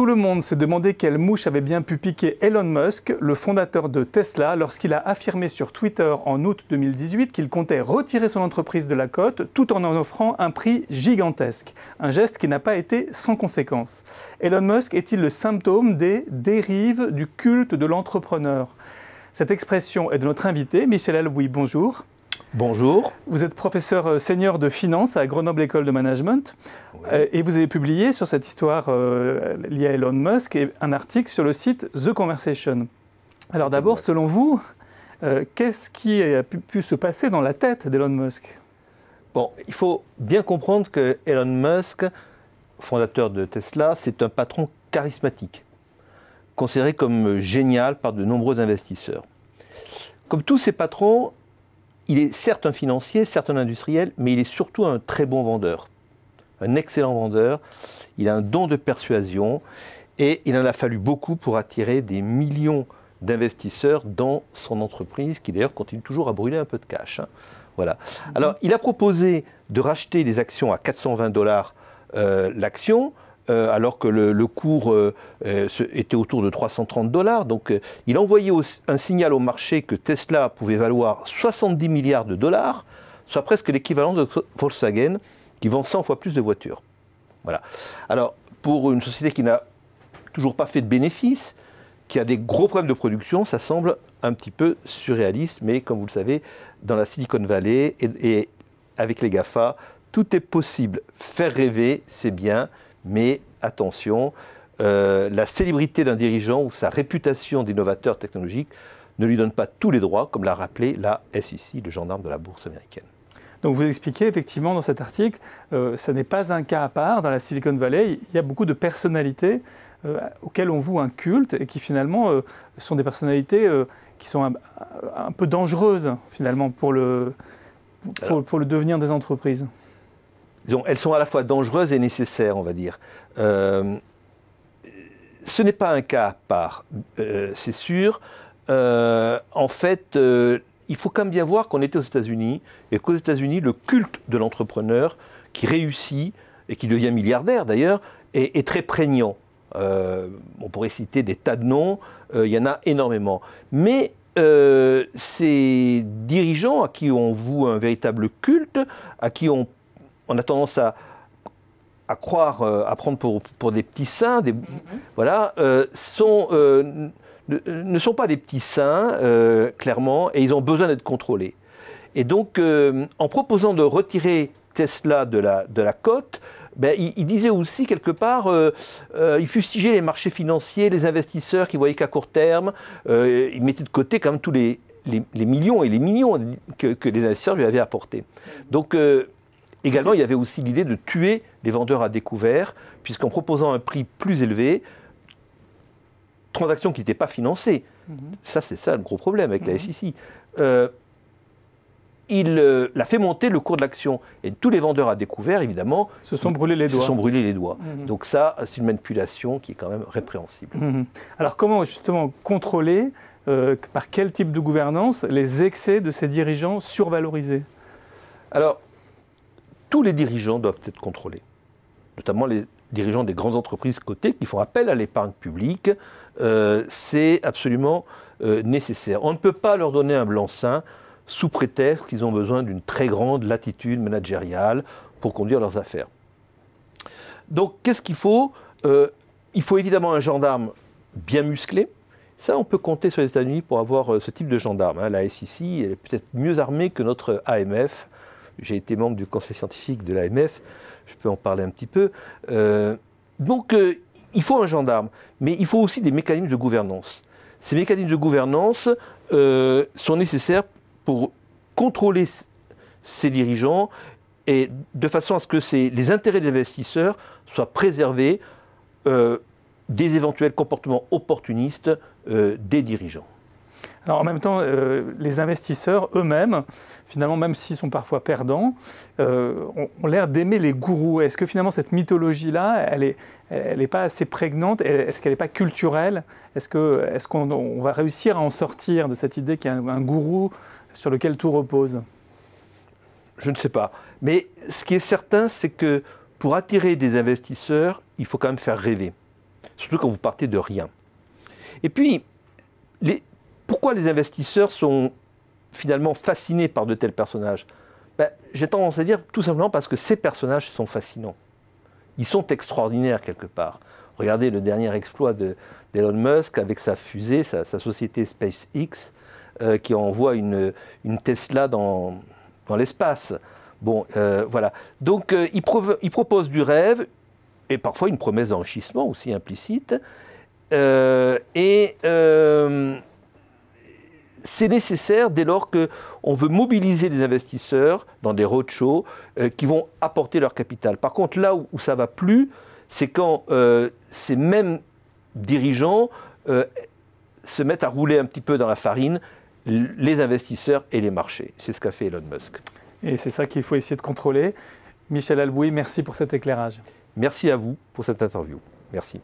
Tout le monde s'est demandé quelle mouche avait bien pu piquer Elon Musk, le fondateur de Tesla, lorsqu'il a affirmé sur Twitter en août 2018 qu'il comptait retirer son entreprise de la cote tout en en offrant un prix gigantesque. Un geste qui n'a pas été sans conséquence. Elon Musk est-il le symptôme des dérives du culte de l'entrepreneur Cette expression est de notre invité, Michel Aloui. Bonjour. Bonjour. Vous êtes professeur euh, senior de finance à Grenoble École de Management euh, et vous avez publié sur cette histoire euh, liée à Elon Musk un article sur le site The Conversation. Alors d'abord, selon vous, qu'est-ce qui a pu, pu, se passer dans la tête d'Elon Musk Bon, il faut bien comprendre que Elon Musk, fondateur de Tesla, c'est un patron charismatique, considéré comme génial par de nombreux investisseurs. Comme tous ces patrons, il est certes un financier, certes un industriel, mais il est surtout un très bon vendeur, un excellent vendeur. Il a un don de persuasion et il en a fallu beaucoup pour attirer des millions d'investisseurs dans son entreprise, qui d'ailleurs continue toujours à brûler un peu de cash. Hein. Voilà. Mhm. Alors, il a proposé de racheter les actions à 420 dollars euh, l'action. Euh, alors que le, cours euh, euh, était autour de 330 dollars. Donc il envoyait un signal au marché que Tesla pouvait valoir 70 milliards de dollars, soit presque l'équivalent de Volkswagen, qui vend 100 fois plus de voitures. Voilà. Alors, pour une société qui n'a toujours pas fait de bénéfices, qui a des gros problèmes de production, ça semble un petit peu surréaliste, mais comme vous le savez, dans la Silicon Valley et, et avec les GAFA, tout est possible. Faire rêver, c'est bien, mais attention, euh, la célébrité d'un dirigeant ou sa réputation d'innovateur technologique ne lui donne pas tous les droits, comme l'a rappelé la SEC, le gendarme de la bourse américaine. Donc vous expliquez effectivement dans cet article, ce euh, n'est pas un cas à part dans la Silicon Valley, il y a beaucoup de personnalités euh, auxquelles on voue un culte et qui finalement sont des personnalités qui sont un, peu dangereuses finalement pour le devenir des entreprises elles sont à la fois dangereuses et nécessaires, on va dire. Euh, ce n'est pas un cas par, euh, c'est sûr. Euh, en fait, il faut quand même bien voir qu'on était aux États-Unis et qu'aux États-Unis, le culte de l'entrepreneur qui réussit et qui devient milliardaire d'ailleurs est, très prégnant. on pourrait citer des tas de noms, il y en a énormément. Mais ces dirigeants à qui on voue un véritable culte, à qui on on a tendance à, croire, euh, à prendre pour, des petits saints, mhm. voilà, euh, euh, ne, sont pas des petits saints, clairement, et ils ont besoin d'être contrôlés. Et donc, en proposant de retirer Tesla de la, de la cote, ben, il, disait aussi quelque part, il fustigeait les marchés financiers, les investisseurs qui voyaient qu'à court terme, il mettait de côté quand tous les, les, millions et les millions que, que, les investisseurs lui avaient apportés. Mhm. Donc Également, il y avait aussi l'idée de tuer les vendeurs à découvert, puisqu'en proposant un prix plus élevé, transaction qui n'étaient pas financées, mhm. ça c'est ça le gros problème avec la mhm. SEC, euh, il euh, a fait monter le cours de l'action. Et tous les vendeurs à découvert, évidemment, se sont brûlés les doigts. sont les doigts. Mhm. Donc ça, c'est une manipulation qui est quand même répréhensible. Alors comment justement contrôler, euh, par quel type de gouvernance, les excès de ces dirigeants survalorisés Alors, tous les dirigeants doivent être contrôlés, notamment les dirigeants des grandes entreprises cotées qui font appel à l'épargne publique. Euh, c'est absolument euh, nécessaire. On ne peut pas leur donner un blanc-seing sous prétexte qu'ils ont besoin d'une très grande latitude managériale pour conduire leurs affaires. Donc qu'est-ce qu'il faut euh, Il faut évidemment un gendarme bien musclé. Ça, on peut compter sur les États-Unis pour avoir ce type de gendarme. Hein. La SEC, est peut-être mieux armée que notre AMF j'ai été membre du conseil scientifique de l'AMF, je peux en parler un petit peu. Euh, donc, euh, il faut un gendarme, mais il faut aussi des mécanismes de gouvernance. Ces mécanismes de gouvernance euh, sont nécessaires pour contrôler ces dirigeants et de façon à ce que les intérêts des investisseurs soient préservés des éventuels comportements opportunistes des dirigeants en même temps, euh, les investisseurs eux-mêmes, finalement, même s'ils sont parfois perdants, euh, ont, l'air d'aimer les gourous. Est-ce que finalement cette mythologie-là, elle n'est elle est pas assez prégnante Est-ce qu'elle n'est pas culturelle Est-ce qu'on va réussir à en sortir de cette idée qu'il y a un gourou sur lequel tout repose Je ne sais pas. Mais ce qui est certain, c'est que pour attirer des investisseurs, il faut quand même faire rêver. Surtout quand vous partez de rien. Et puis, les, pourquoi les investisseurs sont finalement fascinés par de tels personnages ben, J'ai tendance à dire tout simplement parce que ces personnages sont fascinants. Ils sont extraordinaires quelque part. Regardez le dernier exploit d'Elon Musk avec sa fusée, sa, société SpaceX, euh, qui envoie une, Tesla dans, dans l'espace. Bon, euh, voilà. Donc, euh, il, il, propose du rêve et parfois une promesse d'enrichissement aussi implicite. et c'est nécessaire dès lors qu'on veut mobiliser les investisseurs dans des roadshows euh, qui vont apporter leur capital. Par contre, là où, ça va plus, c'est quand euh, ces mêmes dirigeants euh, se mettent à rouler un petit peu dans la farine les investisseurs et les marchés. C'est ce qu'a fait Elon Musk. Et c'est ça qu'il faut essayer de contrôler. Michel Alboui, merci pour cet éclairage. Merci à vous pour cette interview. Merci.